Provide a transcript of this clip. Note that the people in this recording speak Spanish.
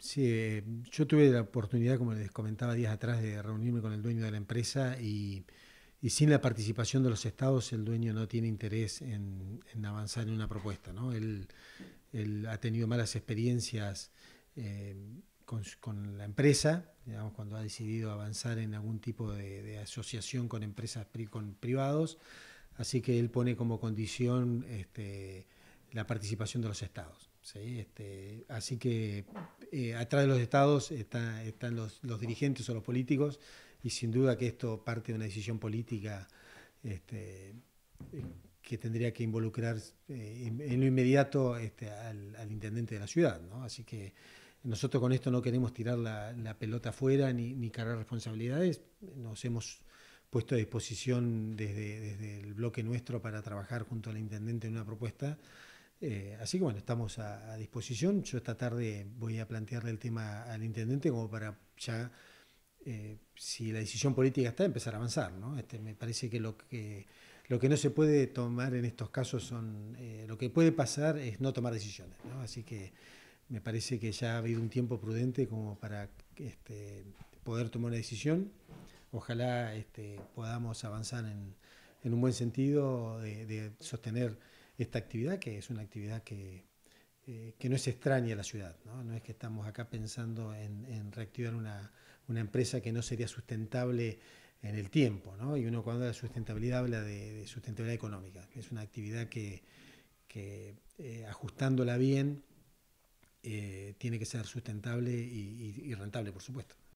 sí, eh, yo tuve la oportunidad, como les comentaba días atrás, de reunirme con el dueño de la empresa y, sin la participación de los estados el dueño no tiene interés en, avanzar en una propuesta. Él, ha tenido malas experiencias eh, con, la empresa, digamos, cuando ha decidido avanzar en algún tipo de, asociación con empresas con privados, así que él pone como condición... Este, la participación de los estados. Este, así que eh, atrás de los estados están los, dirigentes o los políticos y sin duda que esto parte de una decisión política este, que tendría que involucrar eh, en, lo inmediato este, al, intendente de la ciudad. Así que nosotros con esto no queremos tirar la, pelota afuera ni, cargar responsabilidades. Nos hemos puesto a disposición desde el bloque nuestro para trabajar junto al intendente en una propuesta eh, así que bueno, estamos a, disposición. Yo esta tarde voy a plantearle el tema al intendente como para ya, eh, si la decisión política está, empezar a avanzar. ¿no? Este, me parece que lo, que lo que no se puede tomar en estos casos son, eh, lo que puede pasar es no tomar decisiones. Así que me parece que ya ha habido un tiempo prudente como para este, poder tomar una decisión. Ojalá este, podamos avanzar en, en, un buen sentido de sostener esta actividad, que es una actividad eh, que, no es extraña a la ciudad. ¿no? es que estamos acá pensando en, reactivar una, empresa que no sería sustentable en el tiempo. ¿no? Y uno cuando habla de sustentabilidad habla de, sustentabilidad económica. Es una actividad que, eh, ajustándola bien eh, tiene que ser sustentable y rentable, por supuesto.